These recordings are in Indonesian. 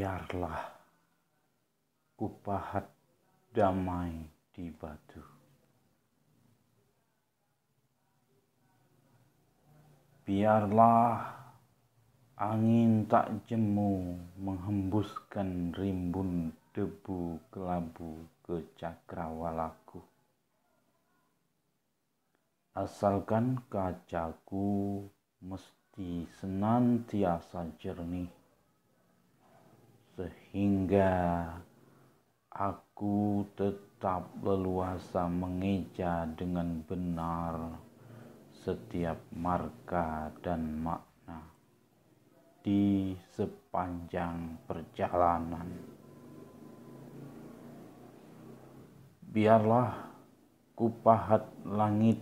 biarlah kupahat damai di batu. Biarlah angin tak jemu menghembuskan rimbun debu kelabu ke cakrawalaku. Asalkan kacaku mesti senantiasa jernih sehingga aku tetap leluasa mengeja dengan benar setiap marka dan makna di sepanjang perjalanan. Biarlah kupahat langit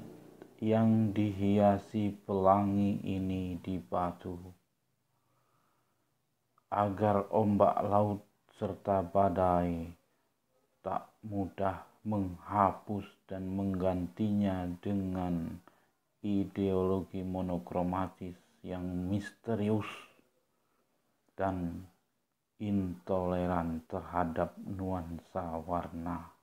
yang dihiasi pelangi ini di batu agar ombak laut serta badai tak mudah menghapus dan menggantinya dengan ideologi monokromatis yang misterius dan intoleran terhadap nuansa warna.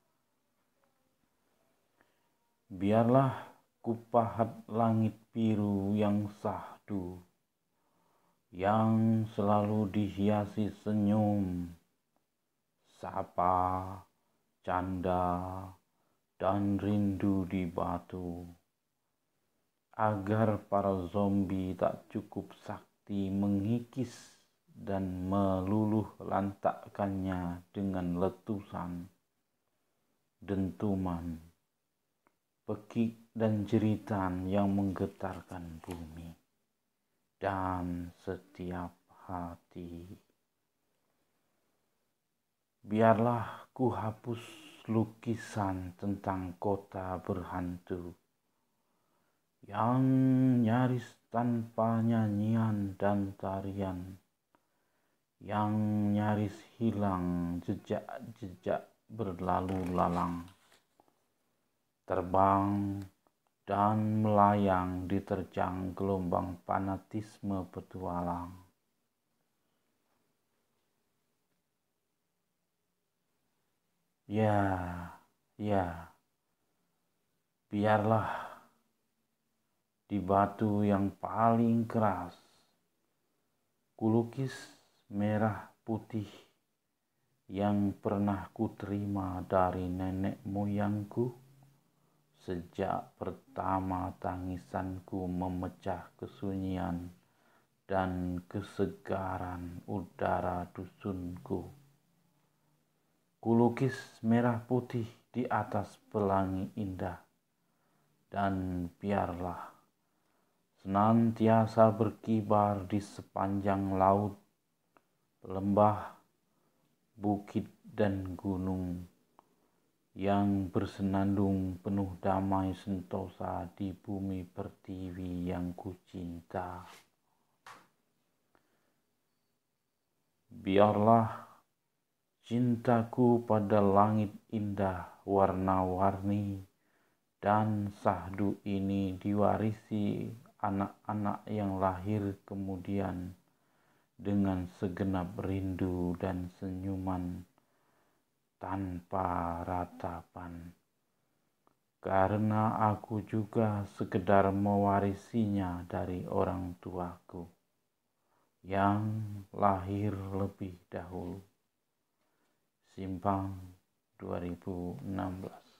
Biarlah kupahat langit biru yang sahdu yang selalu dihiasi senyum, sapa, canda, dan rindu di batu. Agar para zombie tak cukup sakti mengikis dan meluluh lantakkannya dengan letusan, dentuman, pekik dan jeritan yang menggetarkan bumi dan setiap hati. Biarlah ku hapus lukisan tentang kota berhantu yang nyaris tanpa nyanyian dan tarian, yang nyaris hilang jejak-jejak berlalu lalang, terbang dan melayang diterjang gelombang fanatisme petualang. Ya, ya, biarlah di batu yang paling keras kulukis merah putih yang pernah kuterima dari nenek moyangku Sejak pertama tangisanku memecah kesunyian dan kesegaran udara dusunku. Kulukis merah putih di atas pelangi indah dan biarlah senantiasa berkibar di sepanjang laut, lembah, bukit dan gunung yang bersenandung penuh damai sentosa di bumi pertiwi yang kucinta. Biarlah cintaku pada langit indah warna-warni dan sahdu ini diwarisi anak-anak yang lahir kemudian dengan segenap rindu dan senyuman tanpa ratapan, karena aku juga sekedar mewarisinya dari orang tuaku yang lahir lebih dahulu. Simpang 2016